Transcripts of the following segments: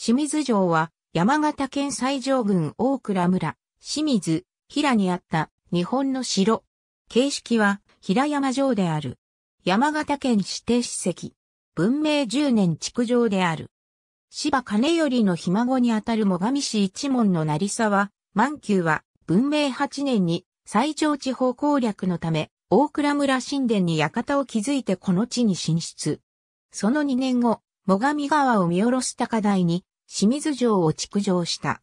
清水城は山形県西条郡大倉村、清水、平にあった日本の城。形式は平山城である。山形県指定史跡。文明十年築城である。芝金頼のひ孫にあたる最上市一門の成沢、満久は文明八年に西条地方攻略のため、大倉村神殿に館を築いてこの地に進出。その2年後、最上川を見下ろす高台に、清水城を築城した。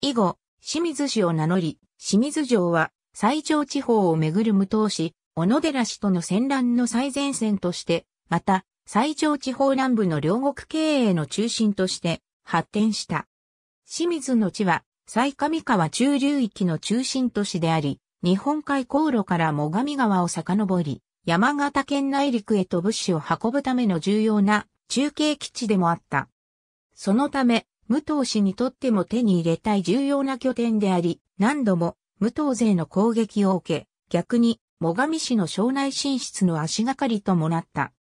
以後、清水氏を名乗り、清水城は、最上地方をめぐる無党氏、小野寺氏との戦乱の最前線として、また、最上地方南部の両国経営の中心として発展した。清水の地は、最上川中流域の中心都市であり、日本海航路から最上川を遡り、山形県内陸へと物資を運ぶための重要な中継基地でもあった。そのため、武藤氏にとっても手に入れたい重要な拠点であり、何度も武藤勢の攻撃を受け、逆に、最上氏の省内進出の足がかりともなった。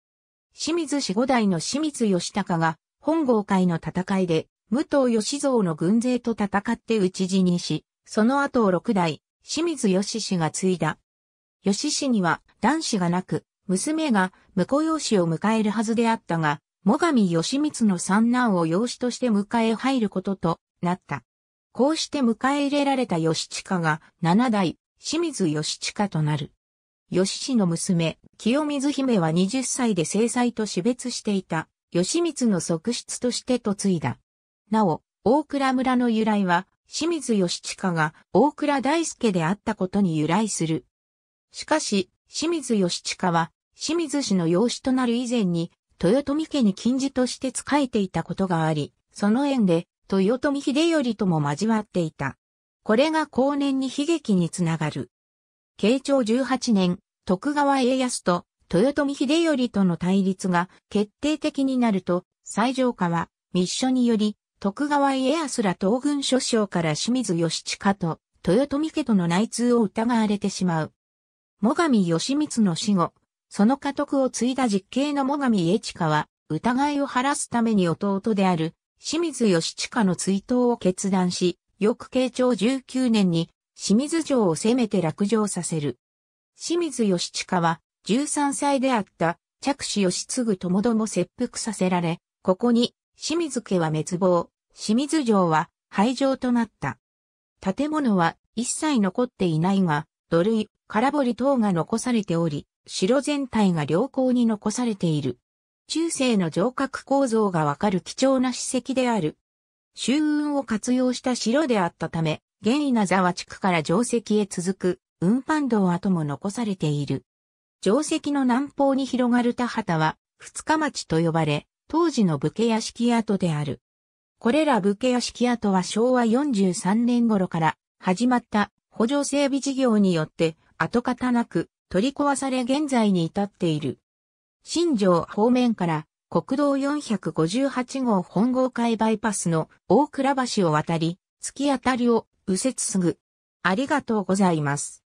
清水氏五代の清水義孝が、本郷会の戦いで、武藤義蔵の軍勢と戦って討ち死にし、その後を六代、清水義氏が継いだ。義氏には男子がなく、娘が婿養子を迎えるはずであったが、最上義つの三男を養子として迎え入ることとなった。こうして迎え入れられた義親が七代、清水義親となる。義氏の娘、清水姫は20歳で正妻と死別していた、義光の側室として嫁いだ。なお、大倉村の由来は、清水義親が大倉大輔であったことに由来する。しかし、清水義親は、清水氏の養子となる以前に、豊臣家に近似として仕えていたことがあり、その縁で、豊臣秀頼とも交わっていた。これが後年に悲劇につながる。慶長18年、徳川家康と豊臣秀頼との対立が決定的になると、最上下は密書により、徳川家康ら東軍諸将から清水義親と豊臣家との内通を疑われてしまう。最上義光の死後、その家督を継いだ実刑の最上家親は、疑いを晴らすために弟である、清水義親の追悼を決断し、翌慶長19年に、清水城を攻めて落城させる。清水義親は、13歳であった、着手義継ともども切腹させられ、ここに、清水家は滅亡、清水城は廃城となった。建物は一切残っていないが、土塁、空堀等が残されており、城全体が良好に残されている。中世の城郭構造がわかる貴重な史跡である。周運を活用した城であったため、現位な沢地区から城跡へ続く運搬道跡も残されている。城跡の南方に広がる田畑は、二日町と呼ばれ、当時の武家屋敷跡である。これら武家屋敷跡は昭和43年頃から始まった補助整備事業によって跡形なく取り壊され現在に至っている。新庄方面から国道458号本郷海バイパスの大倉橋を渡り、突き当たりを右折すぐ。ありがとうございます。